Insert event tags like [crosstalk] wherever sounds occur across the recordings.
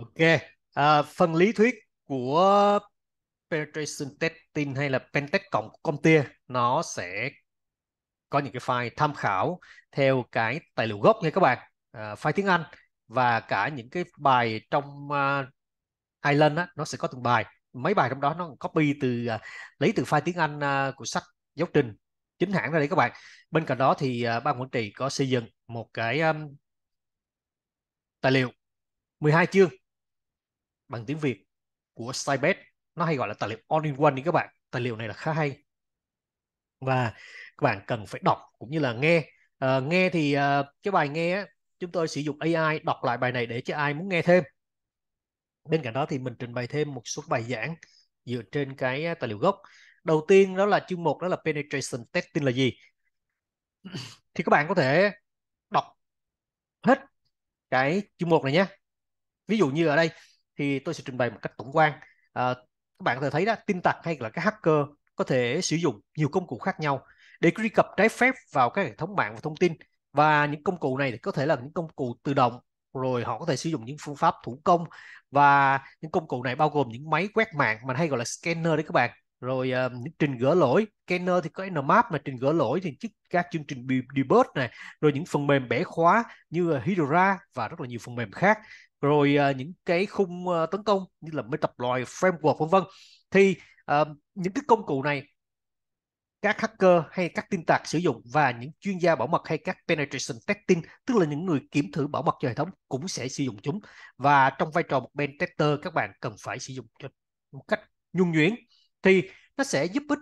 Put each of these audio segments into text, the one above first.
Ok, à, phần lý thuyết của penetration testing hay là pentest cộng công CompTIA nó sẽ có những cái file tham khảo theo cái tài liệu gốc nha các bạn, à, file tiếng Anh và cả những cái bài trong uh, à, Ireland á, nó sẽ có từng bài, mấy bài trong đó nó copy từ uh, lấy từ file tiếng Anh uh, của sách giáo trình chính hãng ra đấy các bạn. Bên cạnh đó thì uh, ban quản trị có xây dựng một cái um, tài liệu 12 chương bằng tiếng Việt của Stybet nó hay gọi là tài liệu all in one đi các bạn tài liệu này là khá hay và các bạn cần phải đọc cũng như là nghe à, nghe thì à, cái bài nghe chúng tôi sử dụng AI đọc lại bài này để cho ai muốn nghe thêm bên cạnh đó thì mình trình bày thêm một số bài giảng dựa trên cái ờ, tài liệu gốc đầu tiên đó là chương một đó là penetration testing là gì [clears throat] thì các bạn có thể đọc hết cái chương một này nhé ví dụ như ở đây thì tôi sẽ trình bày một cách tổng quan à, các bạn có thể thấy đó tin tặc hay là các hacker có thể sử dụng nhiều công cụ khác nhau để truy cập trái phép vào các hệ thống mạng và thông tin và những công cụ này thì có thể là những công cụ tự động rồi họ có thể sử dụng những phương pháp thủ công và những công cụ này bao gồm những máy quét mạng mà hay gọi là scanner đấy các bạn rồi uh, những trình gỡ lỗi scanner thì có nmap mà trình gỡ lỗi thì các chương trình debug này rồi những phần mềm bẻ khóa như hydra và rất là nhiều phần mềm khác rồi uh, những cái khung uh, tấn công như là mấy tập lòi framework vân vân thì uh, những cái công cụ này các hacker hay các tin tạc sử dụng và những chuyên gia bảo mật hay các penetration testing tức là những người kiểm thử bảo mật cho hệ thống cũng sẽ sử dụng chúng và trong vai trò một pen tester các bạn cần phải sử dụng một cách nhuần nhuyễn thì nó sẽ giúp ích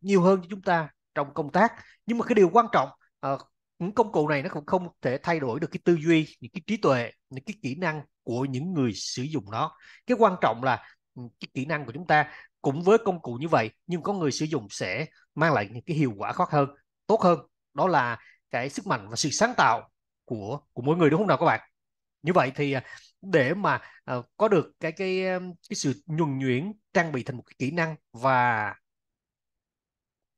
nhiều hơn cho chúng ta trong công tác nhưng mà cái điều quan trọng ờ, những công cụ này nó cũng không thể thay đổi được cái tư duy những cái trí tuệ những cái kỹ năng của những người sử dụng nó cái quan trọng là ừ, cái kỹ năng của chúng ta cũng với công cụ như vậy nhưng có người sử dụng sẽ mang lại những cái hiệu quả khác hơn tốt hơn đó là cái sức mạnh và sự sáng tạo của của mỗi người đúng không nào các bạn như vậy thì à, để mà à, có được cái cái cái sự nhuần nhuyễn trang bị thành một cái kỹ năng và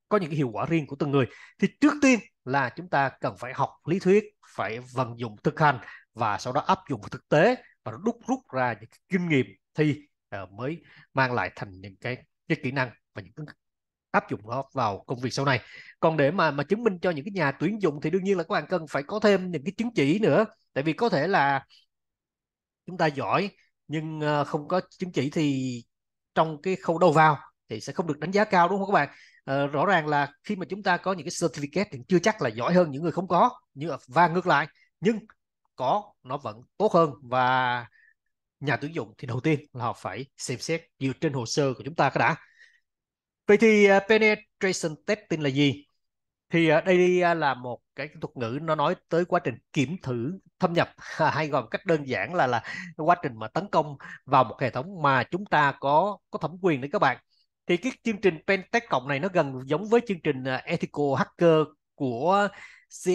có những cái hiệu quả riêng của từng người thì trước tiên là chúng ta cần phải học lý thuyết phải vận dụng thực hành và sau đó áp dụng vào thực tế và đúc rút ra những cái kinh nghiệm thì ờ, mới mang lại thành những cái cái kỹ năng và những cái áp dụng nó vào công việc sau này còn để mà mà chứng minh cho những cái nhà tuyển dụng thì đương nhiên là các bạn cần phải có thêm những cái chứng chỉ nữa tại vì có thể là chúng ta giỏi nhưng ờ, không có chứng chỉ thì trong cái khâu đầu vào thì sẽ không được đánh giá cao đúng không các bạn à, rõ ràng là khi mà chúng ta có những cái certificate thì chưa chắc là giỏi hơn những người không có như và ngược lại nhưng có nó vẫn tốt hơn và nhà tuyển dụng thì đầu tiên là họ phải xem xét dựa trên hồ sơ của chúng ta cái đã vậy thì ờ, penetration testing là gì thì ờ, đây là một cái thuật ngữ nó nói tới quá trình kiểm thử thâm nhập [laughs] hay gọi một cách đơn giản là là quá trình mà tấn công vào một hệ thống mà chúng ta có có thẩm quyền đấy các bạn thì cái chương trình pentest cộng này nó gần giống với chương trình à, Ethical Hacker của CH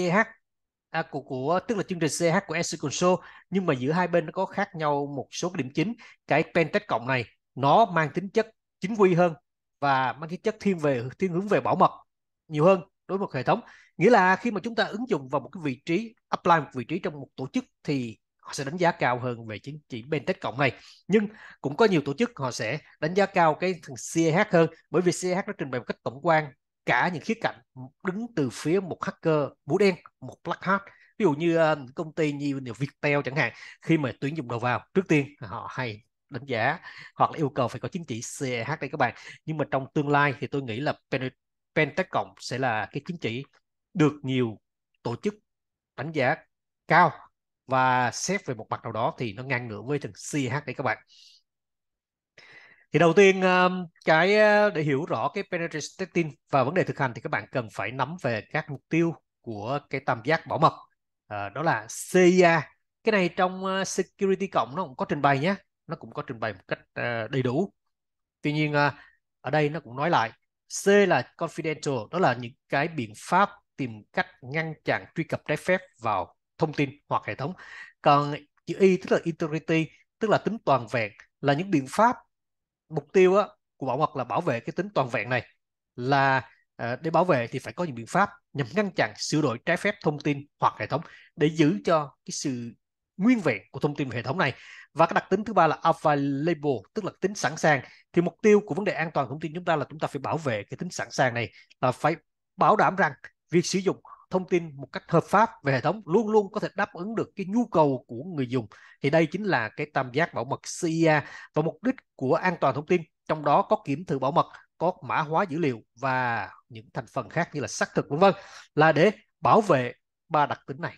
à, của của tức là chương trình CH của SC Console nhưng mà giữa hai bên nó có khác nhau một số cái điểm chính cái pentest cộng này nó mang tính chất chính quy hơn và mang tính chất thiên về thiên hướng về bảo mật nhiều hơn đối với một hệ thống nghĩa là khi mà chúng ta ứng dụng vào một cái vị trí apply một vị trí trong một tổ chức thì họ sẽ đánh giá cao hơn về chứng chỉ Bentech cộng này nhưng cũng có nhiều tổ chức họ sẽ đánh giá cao cái thằng CH hơn bởi vì CH nó trình bày một cách tổng quan cả những khía cạnh đứng từ phía một hacker mũ đen một black hat ví dụ như ờ, công ty như Viettel chẳng hạn khi mà tuyển dụng đầu vào trước tiên họ hay đánh giá hoặc là yêu cầu phải có chứng chỉ CH đây các bạn nhưng mà trong tương lai thì tôi nghĩ là Pentech cộng sẽ là cái chứng chỉ được nhiều tổ chức đánh giá cao và xét về một mặt nào đó thì nó ngang ngửa với thằng CH đấy các bạn thì đầu tiên um, cái uh, để hiểu rõ cái penetration và vấn đề thực hành thì các bạn cần phải nắm về các mục tiêu của cái tam giác bảo mật à, đó là CIA cái này trong uh, security cộng nó cũng có trình bày nhé nó cũng có trình bày một cách ờ, đầy đủ tuy nhiên ờ, ở đây nó cũng nói lại C là confidential đó là những cái biện pháp tìm cách ngăn chặn truy cập trái phép vào thông tin hoặc hệ thống còn chữ y tức là integrity tức là tính toàn vẹn là những biện pháp mục tiêu á, của bảo mật là bảo vệ cái tính toàn vẹn này là à, để bảo vệ thì phải có những biện pháp nhằm ngăn chặn sửa đổi trái phép thông tin hoặc hệ thống để giữ cho cái sự nguyên vẹn của thông tin về hệ thống này và cái đặc tính thứ ba là available tức là tính sẵn sàng thì mục tiêu của vấn đề an toàn thông tin chúng ta là chúng ta phải bảo vệ cái tính sẵn sàng này là phải bảo đảm rằng việc sử dụng thông tin một cách hợp pháp về hệ thống luôn luôn có thể đáp ứng được cái nhu cầu của người dùng thì đây chính là cái tam giác bảo mật CIA và mục đích của an toàn thông tin trong đó có kiểm thử bảo mật có mã hóa dữ liệu và những thành phần khác như là xác thực vân vân là để bảo vệ ba đặc tính này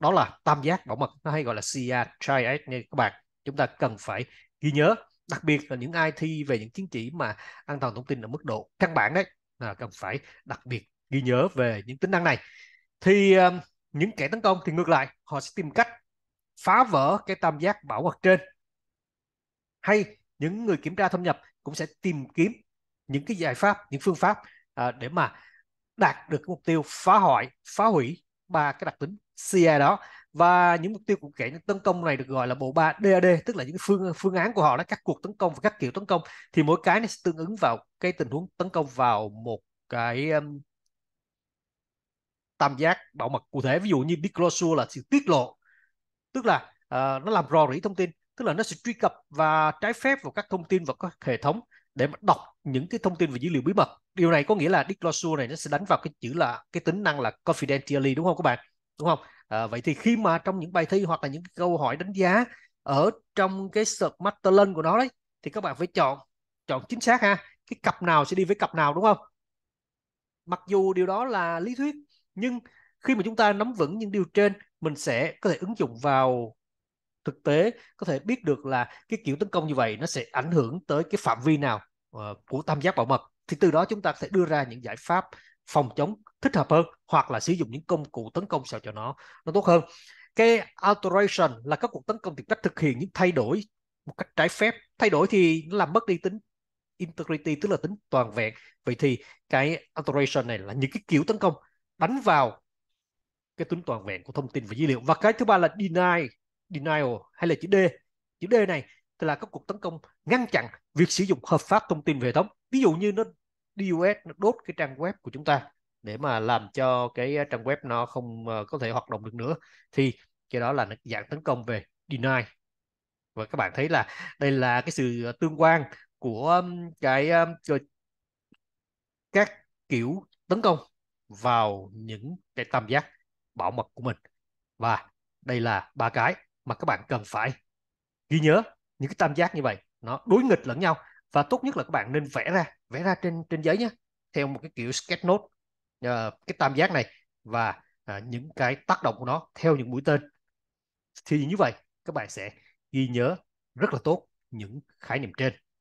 đó là tam giác bảo mật nó hay gọi là CIA triad nha các bạn chúng ta cần phải ghi nhớ đặc biệt là những ai thi về những chứng chỉ mà an toàn thông tin ở mức độ căn bản đấy là cần phải đặc biệt ghi nhớ về những tính năng này thì uh, những kẻ tấn công thì ngược lại họ sẽ tìm cách phá vỡ cái tam giác bảo mật trên hay những người kiểm tra thâm nhập cũng sẽ tìm kiếm những cái giải pháp những phương pháp uh, để mà đạt được cái mục tiêu phá hoại phá hủy ba cái đặc tính CIA đó và những mục tiêu của kẻ tấn công này được gọi là bộ ba DAD tức là những phương phương án của họ là các cuộc tấn công và các kiểu tấn công thì mỗi cái nó tương ứng vào cái tình huống tấn công vào một cái um, tam giác bảo mật cụ thể ví dụ như disclosure là sự tiết lộ tức là uh, nó làm rò rỉ thông tin tức là nó sẽ truy cập và trái phép vào các thông tin và các hệ thống để mà đọc những cái thông tin về dữ liệu bí mật điều này có nghĩa là disclosure này nó sẽ đánh vào cái chữ là cái tính năng là confidentiality đúng không các bạn đúng không à, vậy thì khi mà trong những bài thi hoặc là những câu hỏi đánh giá ở trong cái search master lên của nó đấy thì các bạn phải chọn chọn chính xác ha cái cặp nào sẽ đi với cặp nào đúng không mặc dù điều đó là lý thuyết nhưng khi mà chúng ta nắm vững những điều trên mình sẽ có thể ứng dụng vào thực tế có thể biết được là cái kiểu tấn công như vậy nó sẽ ảnh hưởng tới cái phạm vi nào ờ, của tam giác bảo mật thì từ đó chúng ta sẽ đưa ra những giải pháp phòng chống thích hợp hơn hoặc là sử dụng những công cụ tấn công sao cho nó nó tốt hơn cái alteration là các cuộc tấn công tìm cách thực hiện những thay đổi một cách trái phép thay đổi thì nó làm mất đi tính integrity tức là tính toàn vẹn vậy thì cái alteration này là những cái kiểu tấn công đánh vào cái tính toàn vẹn của thông tin và dữ liệu và cái thứ ba là deny denial hay là chữ D chữ D này thì là các cuộc tấn công ngăn chặn việc sử dụng hợp pháp thông tin về hệ thống ví dụ như nó DOS nó đốt cái trang web của chúng ta để mà làm cho cái à, trang web nó không à, có thể hoạt động được nữa thì cái đó là dạng tấn công về deny và các bạn thấy là đây là cái sự à, tương quan của cái, cái các kiểu tấn công vào những cái tam giác bảo mật của mình và đây là ba cái mà các bạn cần phải ghi nhớ những cái tam giác như vậy nó đối nghịch lẫn nhau và tốt nhất là các bạn nên vẽ ra vẽ ra trên trên giấy nhé theo một cái kiểu sketch note uh, cái tam giác này và uh, những cái tác động của nó theo những mũi tên thì như vậy các bạn sẽ ghi nhớ rất là tốt những khái niệm trên